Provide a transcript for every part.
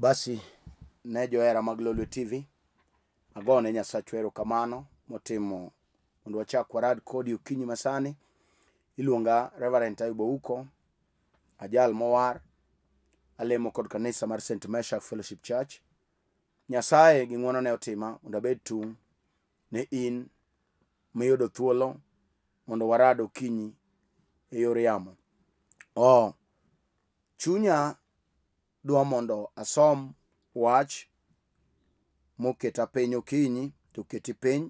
Basi ne johera mag Lolwe TV, agone Nyasachwa erokamano motimo mondo wachak warad kodi okinyi masani. Iluonga Reverend Tayub Ouko, ajal mowar, alemo kod kanisa mar St. Meshack Fellowship Church. Nyasaye gi ng'uono ne otima mondo abed tung' ne in miyudo thuolo mondo warad okinyi e yor yamo. Oh, chunya dwa mondo asom wach moketa piny okinyi to keti piny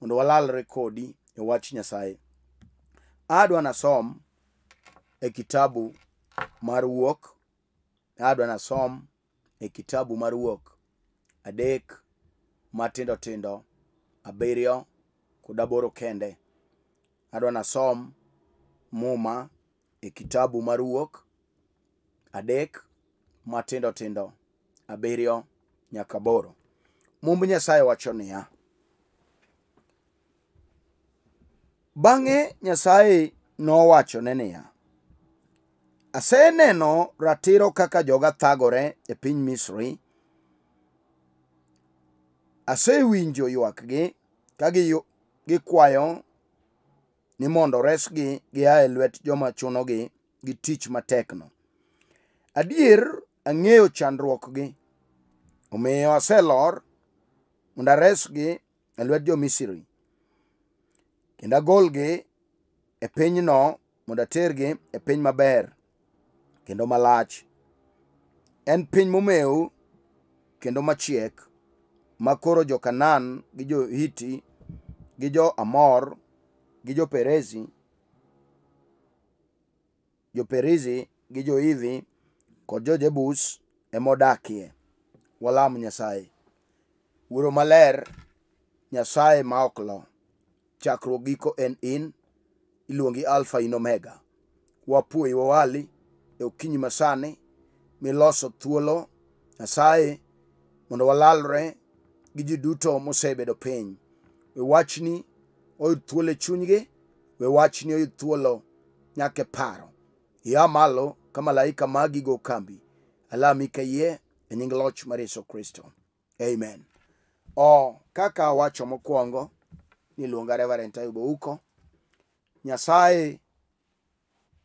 mondo walalre kodi e wach nyasaye adwa nasom e kitabu mar wuok adwa nasom e kitabu mar wuok adek matindo tindo abiriyo kod aboro kende adwa nasom muma e kitabu mar wuok adek matindo tindo abiriyo nyaka boro mumb nyasaye wacho niya bang'e nyasaye nowachone niya aseneno ratiro kaka joga thagore e piny misri asewinjo ywakgi ka gikwayo ni mondo resgi gia e lwet joma chunogi gi tich matekno adier ang'eyo chandruok gi omiyo aselor mondo aresgi e lwet jo misri kendo agolgi e pinyno mondo atergi e piny maber kendo malach en piny momew kendo machiek makoro jo kanan gi jo hiti gi jo amor gi jo perezi jo perizi gi jo hivi kod jo jebus emodakie walam nyasaye wuro maler nyasaye ma ok lo chakruok giko en in iluongi alpha in omega wapuoyi wawali e okinyi masani miloso thuolo nyasaye mondo walalre gi ji duto mosebedo piny we wachni oyud thuolo e chunygi we wachni oyud thuolo nyake paro ia malo ka malaika magi go kambi alami kayie e nying loch mar yeso kristo amen o kaka awacho mokwongo niluonga reverend ayubo uko nyasaye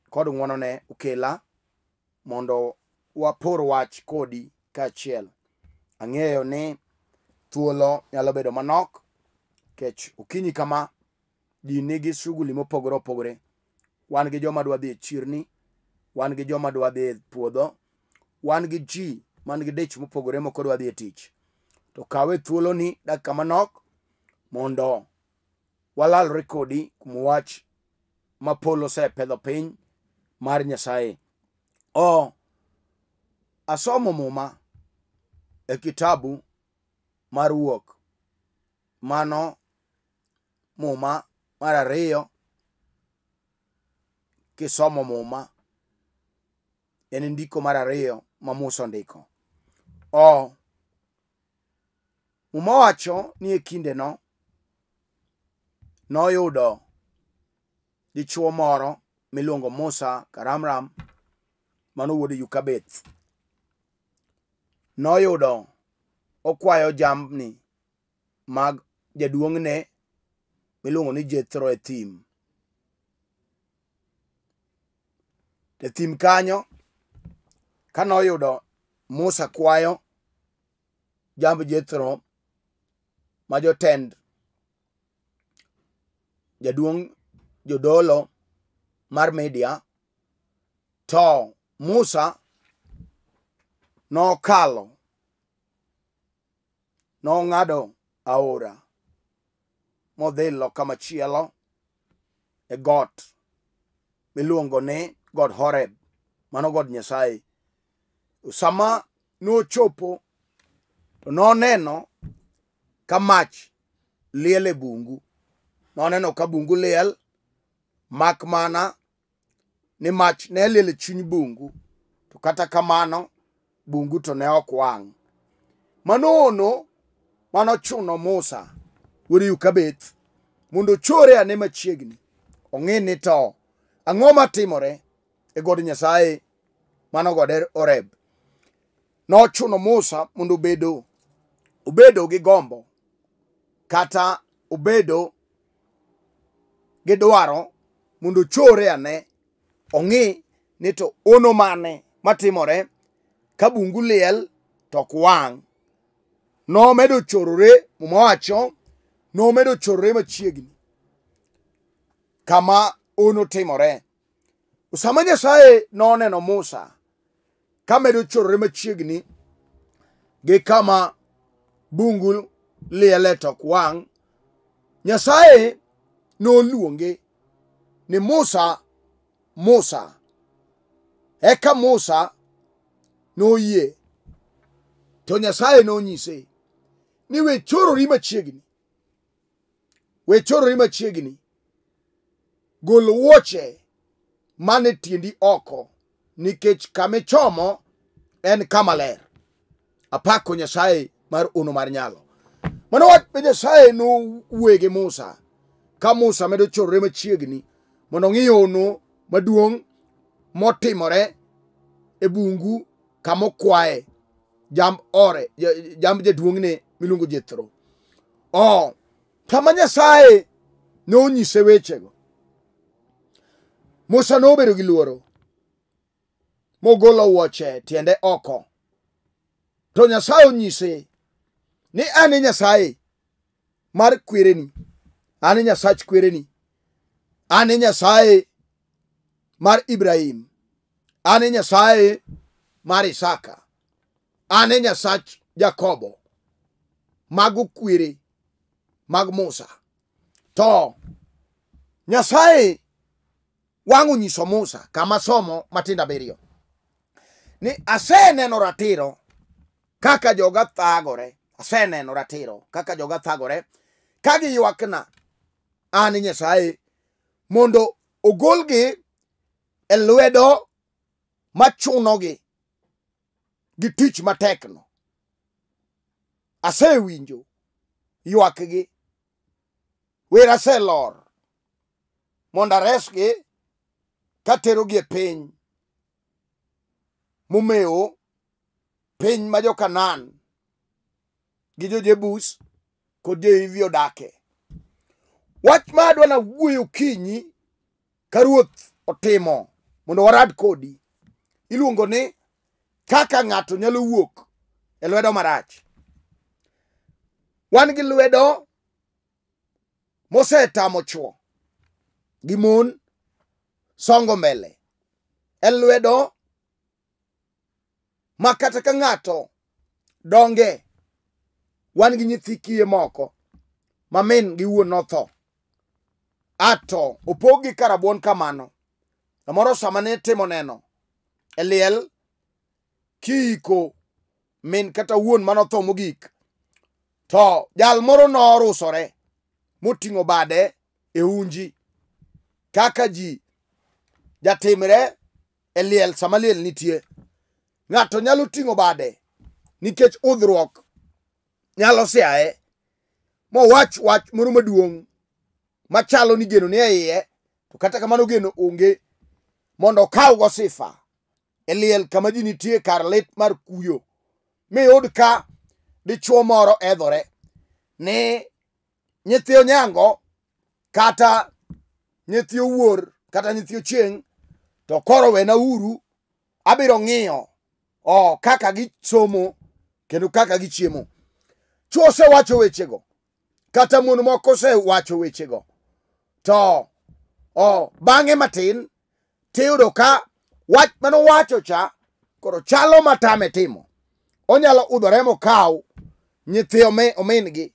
kod ng'wonone okela mondo wapor wach kodi kaachiel ang'eyo ni thuolo nyalo bedo manok kech okinyi kama ji nigi shughuli mopogore opogore wan gi joma dwa dhi e chirni wan gi joma dwa dhi e puodho wan gi ji man gi dich mopogore moko dwa dhi e tich to kawe thuolo ni dakika manok mondo walalre kodi kuom wach ma polo osepedho piny mar nyasaye o asomo muma e kitabu mar wuok mano muma mar ariyo kisomo muma en ndiko mar ariyo ma Musa ndiko. O Umowacho ni e kinde no noyudo dichuo moro miluongo Musa Karamram mano wuod Yukabeth. Noyudo okwayo jamni mag jaduong'ne miluongo ni Jethro e thim. E thim kanyo, kane oyudo Musa kwayo jamb Jethro ma jotend jaduong' jodolo mar media to Musa nokalo nong'ado aora modhi loka machielo e got miluongo ni God Horeb mano God Nyasaye sama nochopo to noneno ka mach liel e bungu noneno ka bungu liel mak mana ni mach ne liel e chuny bungu to kata kamano bungu to ne ok wang' manono manochuno musa wuod yukabeth mondo ochore ane machiegni ong'i ni to ang'o matimore e god nyasaye mano gode oreb nochuno Musa mondo obedo obedo gi gombo kata obedo gi dwaro mondo chore ane ong'i ni to ono mane matimore ka bungu liel to ok wang'. Nomedo chorore mowacho nomedo chorore machiegni kama ono timore. Sama Nyasaye noneno Musa, kamedo chorore machiegni gi kama bungu liele tok wang' nyasaye noluonge ni musa musa eka musa noyie to nyasaye nonyise ni we chorori machiegni we chorori machiegni gol wuoche mane tiendi oko nikech kamichomo en kama ler apako nyasaye mar uno mar nyalo mano wach be nyasaye nowuoye gi musa ka musa medo chorore machiegni mondo ong'i ono maduong' motimore e bungu kamokwaye jamb ore jamb jaduong'ne miluongo jethro o oh, kama nyasaye nonyise wechego musa nobedo gi luoro mogolo wuoche tiende oko to nyasaye onyise ni ani e nyasaye mar kwereni ani e nyasach kwereni ani e nyasaye mar ibrahim ani nyasaye mar isaka ani nyasach jakobo mago kwere mag musa to nyasaye wang' onyiso musa kama somo matindo abiriyo ni aseneno ratiro kaka joga thagore aseneno ratiro kaka joga thagore ka giywakna an nyasaye mondo ogolgi e lwedo machunogi gi tich matekno asewinjo ywakgi wer aselor mondo aresgi katerogi e piny momewo piny ma jo Kanaan gi jo Jebus kod jo Hivi odake. Wach ma adwa na wuoyo kinyi ka ruoth otimo mondo warad kodi iluongo ni kaka ng'ato nyalo wuok e lwedo marach. Wan gi lwedo mosetamo chwo gi mon songo mbele. En lwedo ma kata ka ng'ato donge wan gi nyithi kiye moko ma min gi wuon notho ato opog gi karabuon kamano samoro sama ne timo neno e liel kiiko min kata wuon manotho mogik to jal moro norusore moting'o bade e unji kaka ji jatimre e liel sama liel nitie ng'ato nyalo ting'o bade nikech udhruok nyalo siaye mowach wach moro maduong' machalo ni geno ni eiye to kata kamano geno onge mondo okawgo sifa e liel kama ji nitie kar lit mar kuyo miyud ka dichuo moro edhore ni nyithi onyango kata nyithi owuor kata nyithi ochieng' to koro wena uru abiro ng'iyo oh, kaka gisomo kendo kaka gichiemo chuo osewacho wechego kata mon moko osewacho wechego to oh, bang'e matin tiyudo ka wach manowacho cha koro chalo matame timo onyalo udore mokaw nyithi omin gi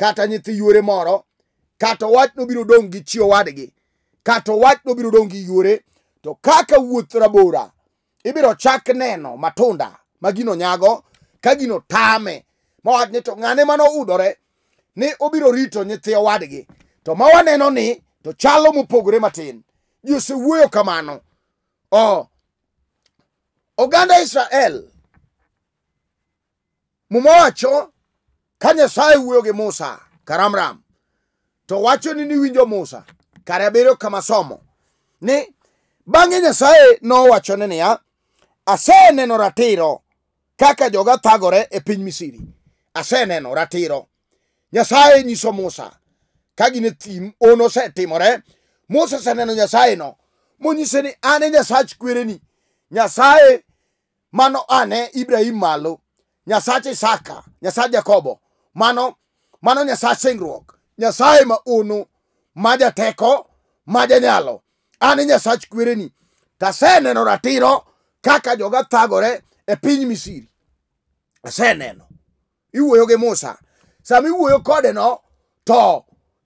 kata nyithi yuore moro kata owach nobiro dong' gi chiowadgi kata owach nobiro dong' gi yuore to kaka wuoth rabora ibiro chak neno matunda ma gino nyago ka gino tame mawach ni to ng'ane mano udore ni obiro rito nyithi owadgi to ma waneno ni to chalo mopogore matin ji osewuoyo kamano o oganda israel mumawacho ka nyasaye wuoyo gi musa karamram to wacho ni niwinjo musa kare abiriyo kama somo ni bang'e nyasaye nowacho ni niya aseneno ratiro kaka joga thagore e piny misiri aseneno ratiro nyasaye nyiso musa ka gin e thim on osetimore musa oseneno nyasayeno monyise ni an e nyasach kwereni nyasaye mano ane ibrahim malo nyasach isaka nyasach jakobo mano mano nyasach singruok nyasaye ma unu ma jateko ma janyalo an e nyasach kwereni taseneno ratiro kaka joga thagore e piny Misri. Aseneno. Iwuoyo gi Musa. Sami iwuoyo kode no to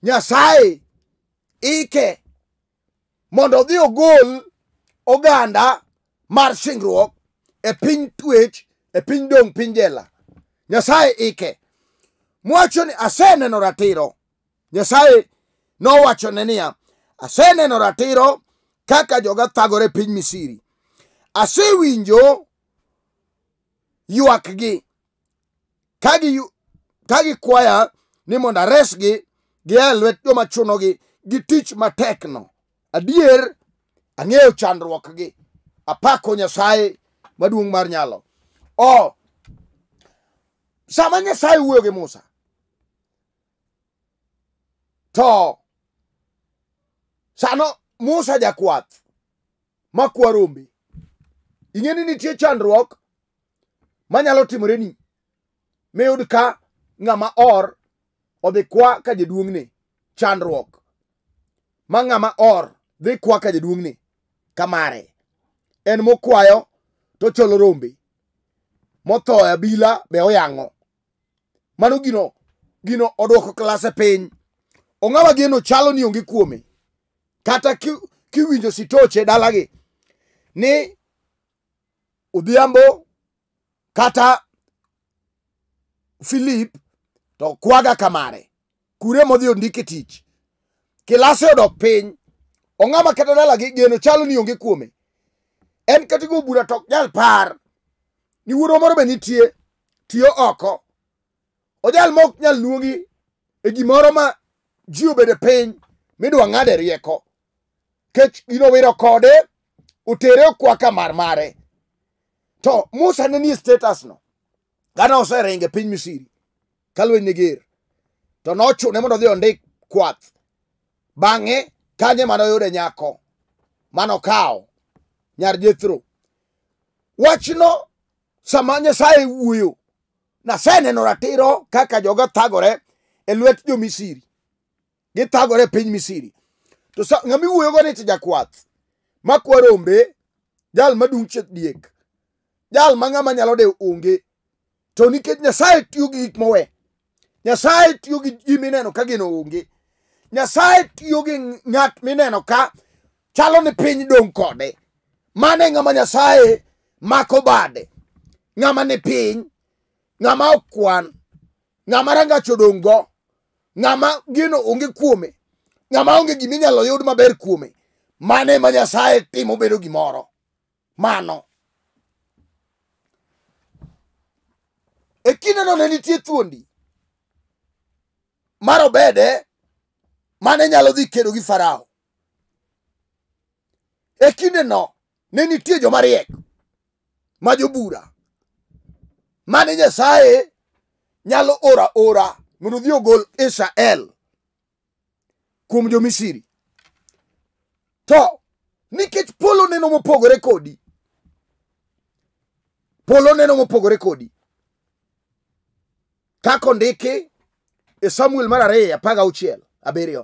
Nyasaye ike mondo odhi ogol oganda mar singruok e piny twech, e piny dong piny jela. Nyasaye ike. Mwacho ni aseneno ratiro. Nyasaye nowacho ne niya, aseneno ratiro kaka joga thagore e piny Misri. asewinjo ywak gi kagikwaya kagi ni mondo aresgi gia e lwet joma chunogi gi tich matekno adier ang'eyo chandruok gi apako nyasaye maduong' mar nyalo o sama nyasaye wuoyo gi musa to sano musa jakwath makwa rombe ing'e ni nitie chandruok manyalo timoreni miyud ka ng'ama or odhi kwa ka jaduong'ni chandruok ma ng'ama or dhi kwa ka jaduong'ni kamare en mokwayo to cholo rombe motho e abila be oyang'o mano gino gino odwoko klase piny ong'awa geno chalo ni onge kuome kata ki, kiwinjo sitoche dalagi ni Odhiambo kata Philip to kwaga kamare. Kure modhi ondike tich. Kilase odok piny. Ong'ama kata dala gi geno chalo ni onge kuome. En kati go bura tok nyal par. Ni wuro moro be nitie. Tiyo oko. Ojal mok nyal nuogi. E gimoro ma ji obede piny. Midwa ng'ade rieko. Kech gino wiro kode. Utere okwaka mar mare. mare. to Musa ne nie status no kana oseringe piny Misri kalweny niger to nochune mondo odhi ondik kwath bang'e kanye mane oyude nyako manokawo nyar jethro wachno sama nyasaye wuoyo naseneno ratiro kaka joga thagore e lwet jo misiri githagore e piny misiri to ng'ami wuoyogo ni ti jakwath makwarombe jal madung' chieth diek Jal ma ng'ama nyalo dewo onge. To nikech Nyasaye tiyo gi gik mowe. Nyasaye tiyo gi ji mineno ka gino onge. Nyasaye tiyo gi ng'at mineno ka chalo ni piny dong' kode. Mane ng'ama Nyasaye mako bade. Ng'ama ni piny. Ng'ama okwan. Ng'ama rangach odong' go. Ng'ama gino onge kuome. Ng'ama onge giminyalo yud maber kuome. Mane ma Nyasaye timo bedo gimoro. Mano. e kindeno ne nitie thuondi mar obede mane nyalo dhi kedo gi farao e kindeno ne nitie jomariek ma jobura mane nyasaye nyalo ora ora mondo dhi ogol israel kuom jomisiri to nikech polo neno mopogore kodi polo neno mopogore kodi kako ndiki e samuel mar ariyo apag auchiel abiriyo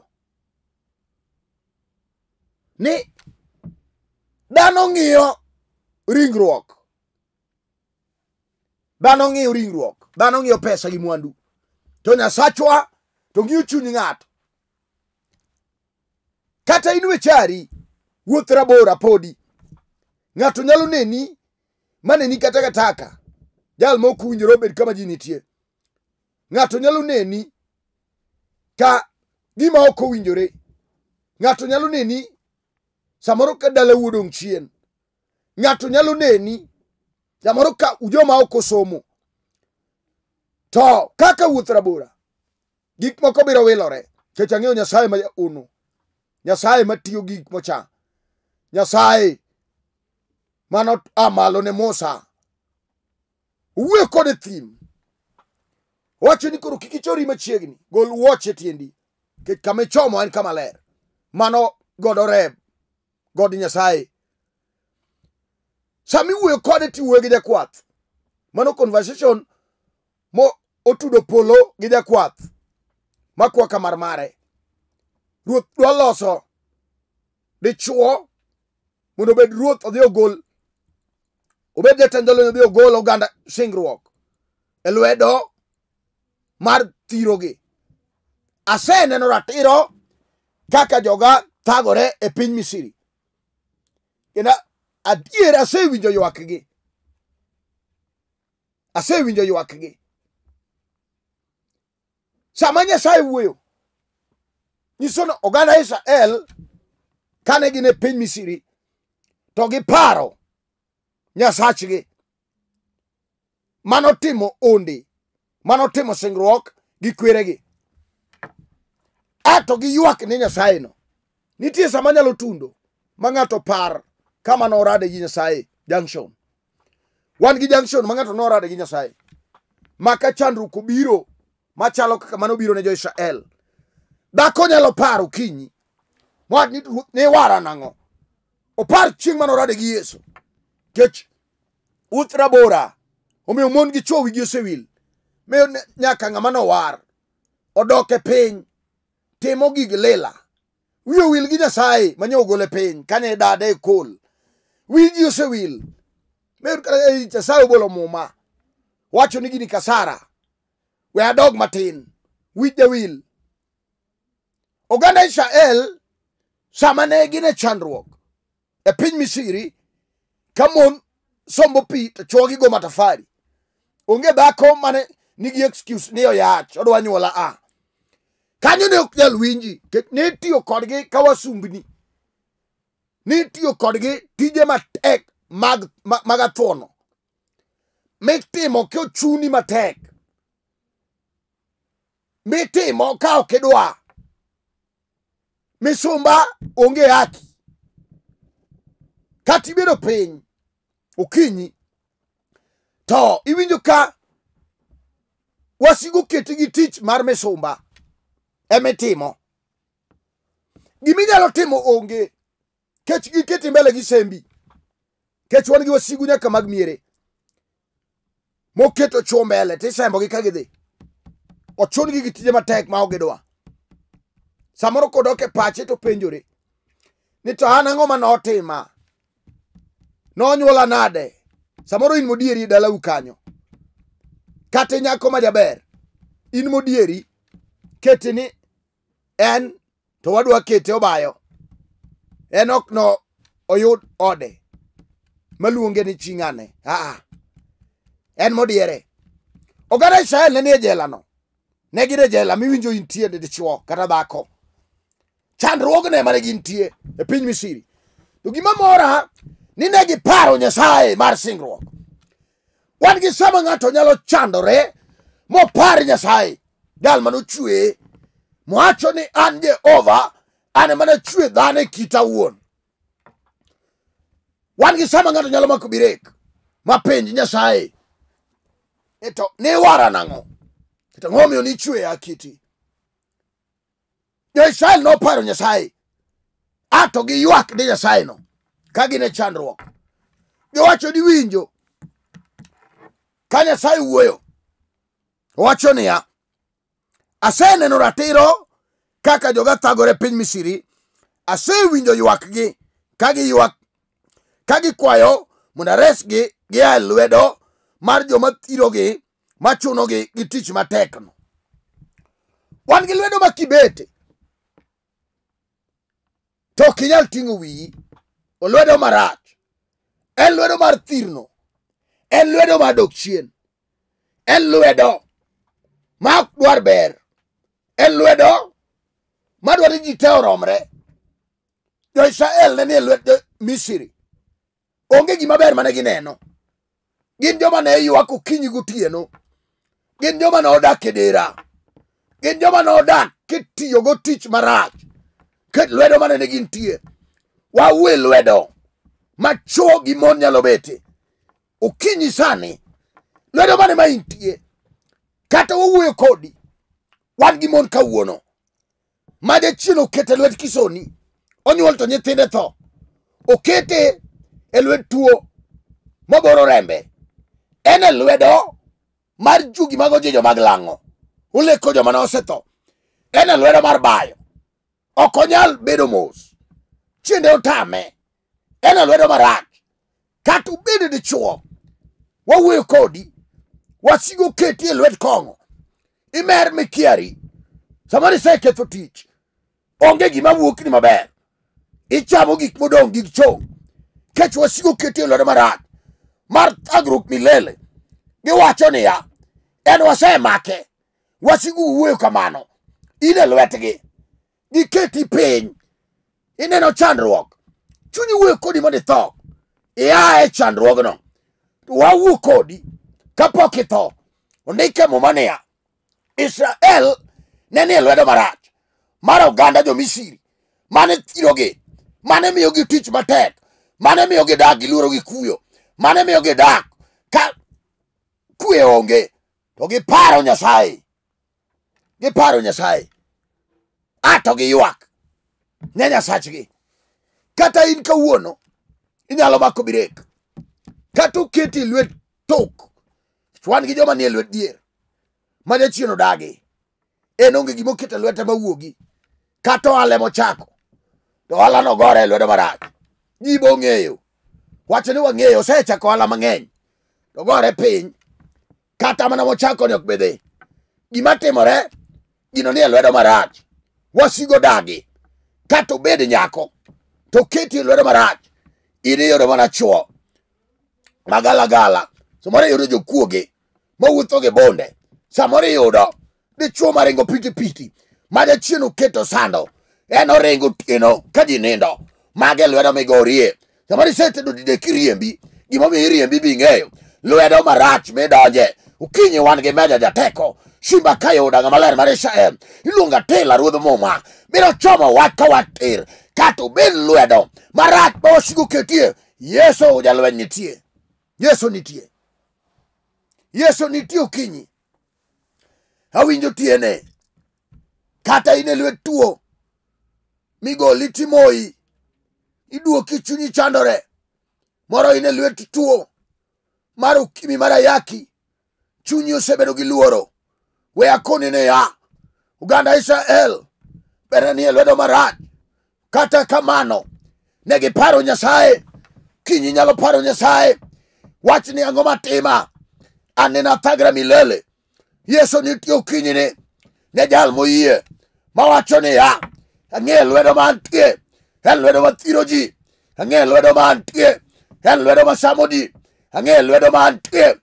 ni dhano ng'iyo ringruok dhano ng'iyo ringruok dhano ng'iyo pesa gi mwandu to nyasachwa to ng'iyo chuny ng'ato kata in wechari wuoth rabora podi ng'ato nyalo neni maneni kata kataka jal mok winjore obed kama ji nitie ng'ato nyalo neni ka gima ok owinjore ng'ato nyalo neni samoro ka dalau odong' chien ng'ato nyalo neni samoro ka joma ok osomo to kaka wuoth rabora gik moko biro wilore kech ang'eyo nyasaye ma uno nyasaye matiyo gik mocha nyasaye mano amalo ne musa owuoyo kode thim wacho ni koro kik ichori machiegni gol wuoche tiendi kech kama ichomo en kama ler mano godo reb god nyasaye sami wuoyo kode tiwuoyo gi jakwath mano conversation mo otudo polo gi jakwath makwa kamar mare ruoth dwa loso dichuo mondo obed ruoth odhi ogol obed jatend jolony odhi ogol oganda singruok e lwedo mar thiro gi aseneno ratiro kaka joga thagore e piny misiri kendo adier asewinjo ywak gi asewinjo ywak gi sama nyasaye wuoyo nyiso ni oganda israel kane gin e piny misiri to giparo nyasachgi manotimo onde manotimo singruok gi kweregi ato giywak ni nyasaye no nitie sama nyalo tundo ma ng'ato par kama norade gi nyasaye junction wan gi junction ma ng'ato norade gi nyasaye maka chandruok obiro machalo kaka manobiro ne joisrael dhako nyalo paro kinyi mwad ni niwara nang'o opar chieng' manorade gi yesu kech uth rabora omiyo mon gi chuo wigi osewil miyo nyaka ng'ama nowar odok e piny timo gig lila wiye owil gi nyasaye manyo ogole piny kanye dade e kol wiji osewil e nyasaye ogolo muma wacho ni gini kasara we adog matin wije wil oganda israel sama ne gin e chandruok e piny misiri ka mon sombo pi to chuogi go matafari onge dhako mane nigi excuse ni oyach odwa nyuola a kanyo ne ok nyal winji nitiyo kodgi ka wasumbni nitiyo kodgi tije matek mag mag athuono mitimo kochuni matek mitimo ka ok idwa misumba onge haki kata ibedo piny okinyi to iwinjo ka wasigu ketgi tich mar misumba emitimo giminyalo timo onge kech giketi mbele gi sembi kech wan gi wasigu nyaka mag miere moketo chuo mbele tisembogi ka gidhi ochungi gi tije matek ma ogidwa samoro kodok e pache to penjore ni to an ang'o manotima nonyuola nade samoro in modieri e dalau kanyo kata nyako majaber in modieri keti ni en to wadwa kete obayo en ok no oyud ode maluonge ni chi ng'ane aa en modiere oganda israel ne ni e jela no ne gin e jela miwinjo intie dichuo kata dhako chandruogne mane gintie e piny misiri to gima mora ni ne giparo nyasaye mar singruok wan gi sama ng'ato nyalo chandore mopar nyasaye jal manochwe mwacho ni an jehova an mana chwe dhano e kita wuon wan gi sama ng'ato nyalo mako birek mapenj nyasaye eto niwara nang'o kata ng'omiyo nichwe akiti joisrael noparo nyasaye ato giywak e ni nyasayeno ka gine chandruok giwacho diwinjo ka nyasaye wuoyo owacho niya aseneno ratiro kaka joga thagore piny misiri asewinjo ywakgi ka giywak ka gikwayo mondo aresgi gia e lwedo mar joma thirogi machunogi gi tich matekno wan gi lwedo ma kibete to ok inyal ting'o wiyi olwedo marach en lwedo mar thirno en lwedo madok chien en lwedo ma ok dwar ber en lwedo madwar ni ji te oromre jo israel ne ni e lwet misri onge gima ber mane gineno gin joma ne ywak okinyi gotieno gin joma ne odak e dera gin joma ne odak kitiyogo e tich marach ket lwedo mane ne gintie wawe lwedo machuo gi mon nyalo bete okinyi sani lwedo mane ma intie kata wawuoyo e kodi wan gi mon kawuono made chieno okete lwet kisoni onyuol to nyithinde tho okete e lwet tuo moboro rembe en e lwedo mar jugi mago jijo mag lango uleko joma ne osetho en e lwedo mar bayo ok onyal bedo mos chiende otame en e lwedo marach kata ubed dichuo wawuoyo kodi wasigo keti e lwet kongo imer mikiari sama niseketho tich onge gima wuokni maber ichamo gik modong gi chong kech wasigo keti e lwedo marach mar thagruok milele giwacho niya en wasemake wasigo wuoyo kamano in e lwetgi giketi piny ineno chandruok chunyi wuoyo kodi mondi tho iae chandruogno wawuo kodi kapok itho ondike muma niya israel ne ni e lwedo marach mar oganda jomisiri mane thirogi mane miyogi tich matek mane miyogi dak giluoro gi kuyo mane miyogi dak ka kuye onge to giparo nyasaye giparo nyasaye ato giywak ne nyasachgi kata in kawuono inyalo mako birek kato keti lwet tok chwan gi joma nie lwet dier ma jachien odagi en onge gima okete lwete mawuogi kata ohala mochako to ohala nogore e lwedo marach ji bong'eyo wacho ni wang'eyo osechako ohala mang'eny to gore piny kata mana mochako ni ok bedhi gima timore gino ni e lwedo marach wasigo dagi kata obed nyako to keti e lwedo marach iriyore mana chuo magalagala samoro iyudo jokuoge mawuotho gi bunde samoro iyudo dichuo maringo pitipiti majachien oketo sando en oringo tieno ka ji nindo mage lwedo migorie samoro isetedo didek iriembi gimomiyo iriembi bing'eyo lwedo marach midonje ukinyi wan gi meja jateko shimba ka yuda ng'amaler mar ishael iluonga tila ruodh muma biro chomo wach ka watir kata ubed lwedo marach ma wasigo ketie yesu jalweny nitie yeso nitie yeso nitie okinyi awinjo tiene kata in e lwet tuo migoli timoi iduoki chunyi chandore moro in e lwet tuo mar ukimi mar ayaki chunyi osebedo gi luoro we akoni ni ya oganda israel bere ni e lwedo marach kata kamano ne giparo nyasaye kinyi nyalo paro nyasaye kinyinyaloparo nyasaye wach ni ang'o matima anena thagra milele yesu nitie okinyni ne jal moyie mawacho niya ang'e lwedo mantie e lwedo mathiro ji ang'e lwedo mantie e lwedo masamo ji ang'e lwedo mantie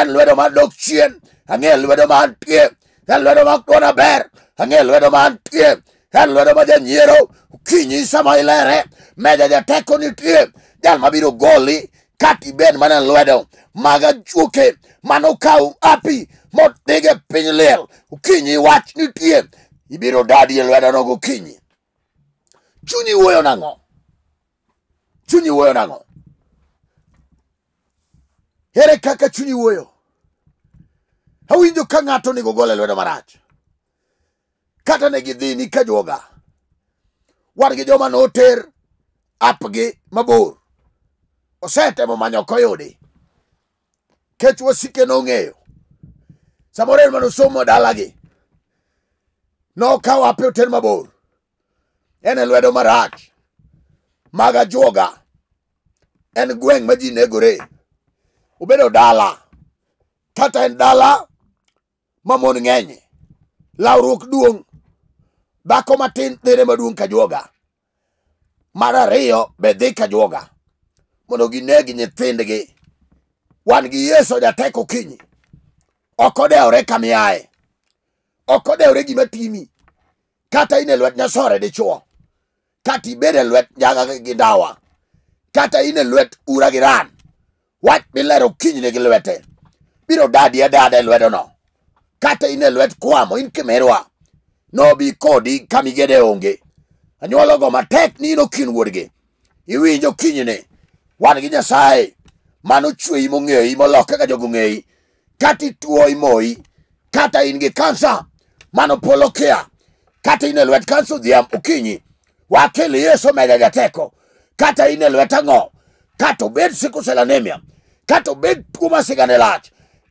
e lwedo madok chien ang'e lwedo mantie e lwedo makdwona ber ang'e lwedo mantie e lwedo ma janyiero okinyi sama ilere meja jateko nitie jal mabiro goli kati ben mana lwedo maga chuke mano kau api motege piny liel ukinyi wach nitie ibiro dadi e lwedo nogo kinyi chunyi wuoyo nango chunyi wuoyo nango here kaka chunyi wuoyo awinjo ka ng'ato nigo gole lwedo marach kata ne gidhini kajuoga wargi joma noter apgi mabor osetemo manyo ok oyudi kech wasike nong'eyo samoro en mane osomo dalagi nokaw ape oter mabor en e lwedo marach mag ajuoga en gweng' ma ji negore obedo dala kata en dala mamon ng'enye lawruok duong' dhako matin dhere maduong' kajuoga mar ariyo be dhi kajuoga mondo ginegi nyithindgi wan gi yeso jateko kinyi ok odewore kamiae ok odewore gima timi kata in e lwet nyasore dichuo kata ibed e lwet nyaga gi ndawa kata in e lwet ura gi ran wach milero kinyne gi lwete biro dadi adada e lwedono kata in e lwet kwamo in kimerwa nobi kodi kamigede onge anyuolo go matek ni in okin wuodgi iwinjo kinyne wan gi nyasaye mano chweyi mong'eyi molok kaka jogo ng'eyi kata ituo imoyi kata in gi kansa mano polo kia kata in e lwet kansa odhiam okinyi wakel yesu omegaga teko kata in e lwet ang'o kata obed sikuselanemia kata obed tuo masigane lach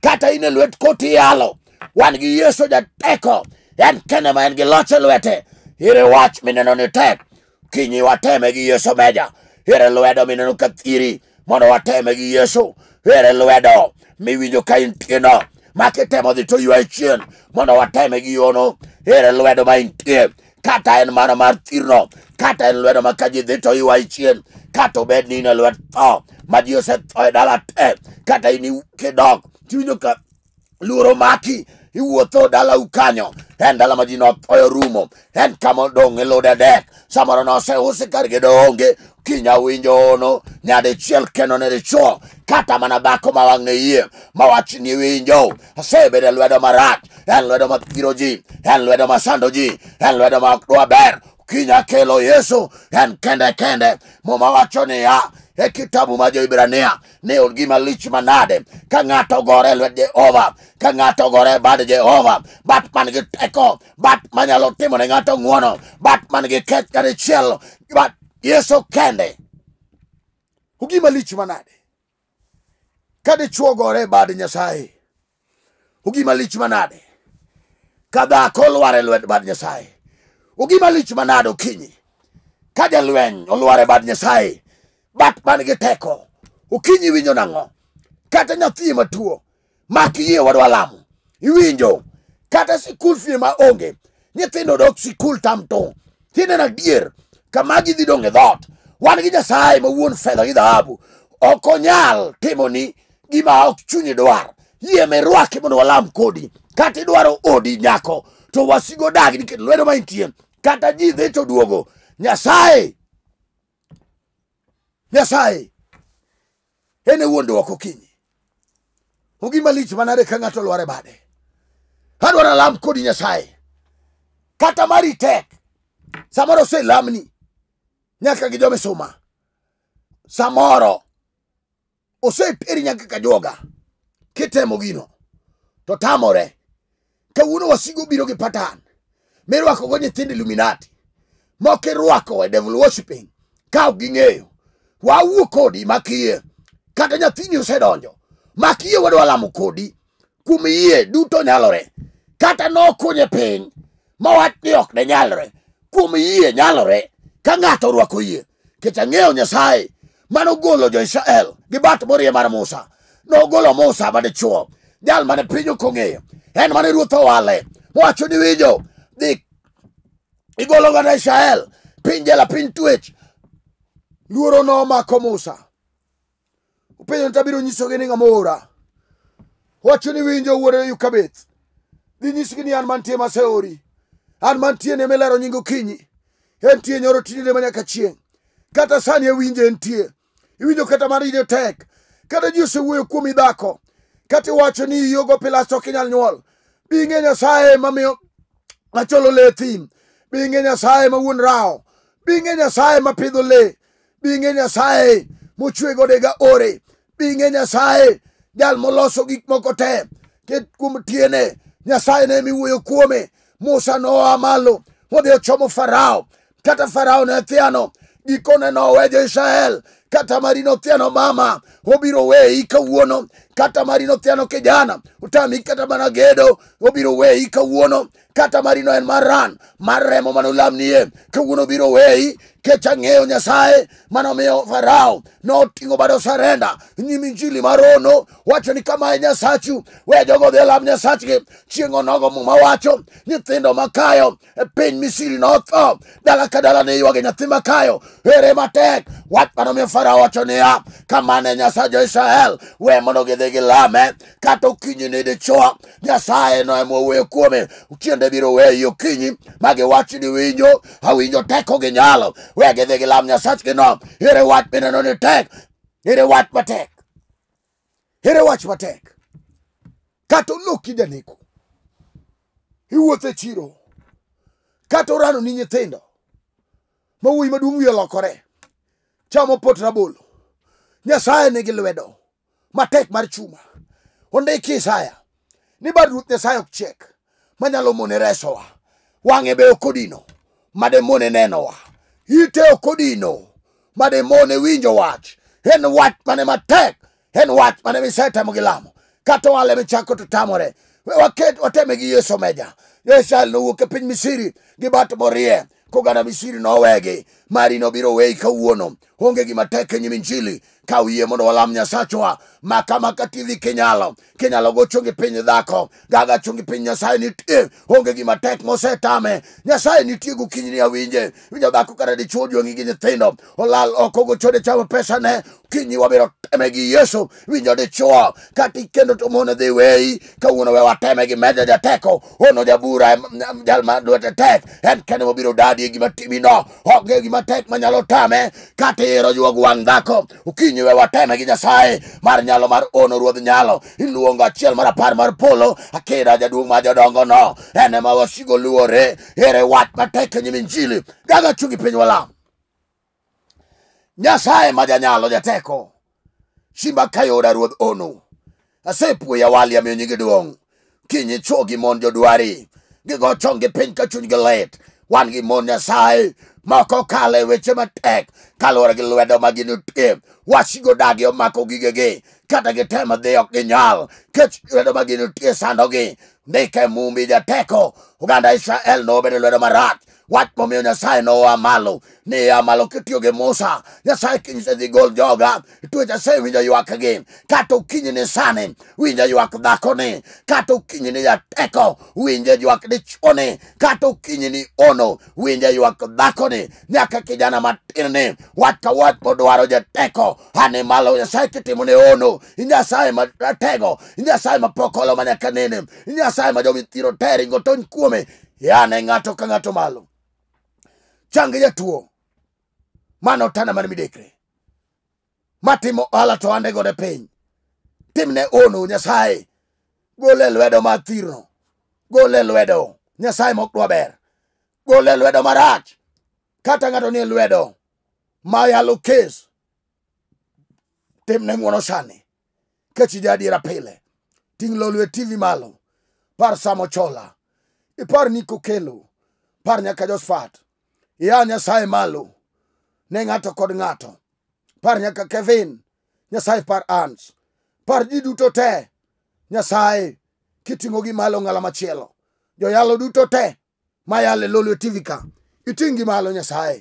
kata in e lwet koti yalo wan gi yesu jateko en kene ma en gi loch e lwete ire wach mineno ni tek kinyi wateme gi yesu omeja here lwedo mineno ka thiri mondo wateme gi yesu here lwedo miwinjo ka intieno uh. ma kitemo dhi to ywaye chien mondo wateme gi yono here lwedo ma intie kata en mana mar thirno uh. kata en lwedo ma ka ji dhi to ywaye chien kata obed ni in e lwed tho uh. ma ji osetho e dala te kata in kidok tiwinjo ka luoro maki iwuotho dalau kanyo en dala ma ji nothoyo rumo en kama odong' e lude dek samoro noseusi kargi doonge kinyawinjo ono nyadichiel keno ne dichuo kata mana dhako ma wang'e yie ma wach ni winjo asebedo e lwedo marach en lwedo mathiro ji en lwedo masando ji en lwedo ma dwaber kinya kelo yesu en kende kende muma wacho niya e kitabu ma joibrania ni un gima lich manade ka ng'ato gore e lwet jehova ka ng'ato gore e bad jehova bat man gi teko bat manyalo timo ne ng'ato ng'uono bat man gi keth karichiel bat yesu kende ugima lich manade ka dichuo gore e bad nyasaye ugima lich manade ka dhako lware lwet bad nyasaye ugima lich manade okinyi ka jalweny olware bad nyasaye bat man gi teko okinyi iwinjo nang'o kata nyathi matuo mak yie wadwa lamo iwinjo kata sikul fie maonge nyithindo dok sikul tamtong tinen adier kamagi dhi dong e dhot wan gi nyasaye mawuon fedha gi dhahabu ok onyal timoni gima ok chunyi dwar yie mirwaki mondo walam kodi kata idwaro odi nyako to wasigo dagi nikech lwedo maintie kata ji dhi to duogo nyasaye Nyasaye, en e wuon dwoko kinyi. Ogima lich manare ka ng'ato lware bade. Adwaro alam kodi Nyasaye. Kata mari tek. Samoro oselamni. Nyaka gi joma suma. Samoro oseperi nyaka ka joga. Kitemo gino. To tamore. Kawuono wasigo biro gi patan. Mirwako go nyithindo Illuminati. Moki rwako e devil worshiping. Kaw gi ng'eyo. wawuo kodi makiye kata nyathini osedonjo makiye wadwa lamo kodi kuom yie duto nyalore kata nokunye piny mawach ni ok ne nyalre kuom yie nyalore ka ng'ato orwako yie kech ang'eyo nyasaye manogolo jo israel gi bat morie mar musa nogolo musa mane chuo jal mane piny okong'eyo en mane ruoth owale mowacho ni winjo dhi igolo ganda israel piny jela piny twech luoro nomako musa upenjo ni tabiro nyisogi ni ng'amoora wacho ni winjo wuoro yukabeth dhi nyisgi ni an mantie maseori an mantie ne milero nying okinyi entie nyoro tinide manyaka chieng' kata sani ewinje entie iwinjo kata mar ide tek kata ji osewuoyo kuomi dhako kata iwacho ni iyogo pilasto kinyal nyuol binge nyasaye mamiyo macholo le e thim binge nyasaye mawuon rao binge nyasaye mapidho lee Binge Nyasaye mochwe godo ga ore. Binge Nyasaye jal moloso gik moko te. Ket kuom tiene Nyasaye ne miwuoyo kuome. Musa no amalo, modhi ochomo Farao. Kata Farao ne thiano gikone nowe jo Israel kata marino tiano mama obiro weyi kawuono kata marino tiano kijana utami kata mana gedo obiro weyi kawuono kata marino en maran ran mar remo manolamnie kawuono biro weyi kech ang'eyo nyasaye manomiyo farao noting'o bado sarenda nyim injili marono wacho ni kamae nyasachu we jogo dhi e lam nyasachgi chieng' onogo muma wacho nyithindo makayo e piny misiri notho dala ka dala ne iywage nyathi makayo here matek wach manomiyo farao wacho niya kamane nyasaye joisrael we mondo gidhi gilame kata okinyi ni dichwa nyasaye no emowuoyo kuome tiende biro weyi okinyi ma giwach ni winjo awinjo teko gi nyalo we gidhi gilam nyasachgino ere wach mineno ni tek ere wach matek ere wach matek kata oloki janeko iwuothe chiro kata orano ni nyithindo mawuoyi maduong' wiye lokore chamo pot rabolo nyasaye nigi lwedo matek mar chuma ondiki isaya ni bad ruoth nyasaye ok chiek manyalo mone resowa wang'e be ok odino made mone nenowa ite ok odino made mone winjo wach en wach mane matek en wach mane misetemo gi lamo kata wale michako to tamore waket wateme gi yeso meja yesael nowuok e piny misiri gi bat morie kogana misiri nowegi mari nobiro weyi kawuono onge gima tek e nyim injili kawiye mondo walam nyasachwa makama katidhi kinyalo kinyalo go chungi piny dhako gaga chungi piny nyasaye nitie onge gima tek mosetame nyasaye nitie gokinyni awinje winja dhako kata dichuo juongi gi nyithindo olal oko gochode chamo pesane kinyi wabiro teme gi yesu winjo dichuo kati kendo to mone dhi wei kawuono we wateme gi meja jateko ono jabura jal ma dwete tek en kene mobiro dadi e gima timino onge gima tek manyalo tame katiro juog wang' dhako ukinyi nyiwe wateme gi nyasaye mar nyalo mar ono ruodh nyalo iluongo achiel mar apar mar polo akira jaduong' ma jodongo no ene ma wasigo luore ere wach matek e nyim injili gaga chungi piny walam nyasaye ma janyalo jateko simba kayoda ruodh ono asepuoya wali amiyo nyingi duong kinyi chuo gi mon jodwari gigo chong gi piny ka chuny gi lit wan gi mon nyasaye mako kale weche matek kaluwore gi lwedo ma gin pim wach godagi omako gigegi kata gitema dhi ok ginyal kech lwedo ma gin tie sandogi ndike mumbi jateko oganda israel nobedo lwedo marach wach momiyo nyasaye nowa malo ni ya malo kitiyo gi musa nyasaye kinyi sedhi gol joga itwe nyasaye winjo ywak gi kata okinyi ni sani winjo ywak dhakoni kata okinyi ni jateko winjo ywak dichuoni kata okinyi ni ono winjo ywak dhakoni nyaka kijana matinni wach ka wach modwaro jateko ani malo nyasaye kitimo ni ono inyasaye matego inyasaye mapokolo manyaka nini inyasaye majomithiro teringo tony kuome yane ng'ato ka ng'ato malo chang jatuo mano tana mar midekre matimo ohala to ande gode piny timne ono nyasaye gole lwedo mar thirno gole lwedo nyasaye mok dwa ber gole lwedo marach kata ng'ato ni e lwedo mayalo kes timne ng'uono sani kechi jadiera pile ting' lo lwe e tv malo par samochola ipar nikokelo par nyaka josfat ia nyasaye malo ne ng'ato kod ng'ato par nyaka kevin nyasaye par ans par ji duto te nyasaye kiting'o gi malo ng'ala machielo joyalo duto te mayalo lolo tv ka iting' gi malo nyasaye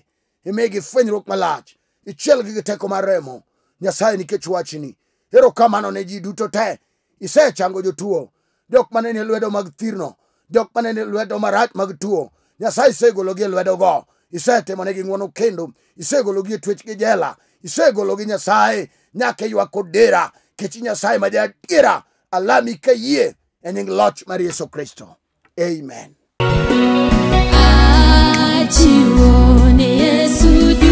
imigi fwenyruok malach ichielgi gi teko mar remo nyasaye nikech wachni ero kamano ne ji duto te isechango jotuo jok manene lwedo mag thirno jok manene lwedo marach mag tuo nyasaye isegologi e lwedo go isetimone gi ng'wono kendo isegologi e twech gi jela isegologi nyasaye nyaka ywak dera kech nyasaye ma jaadiera alami ka e nying loch mar yesu kristo amen achiwo yesu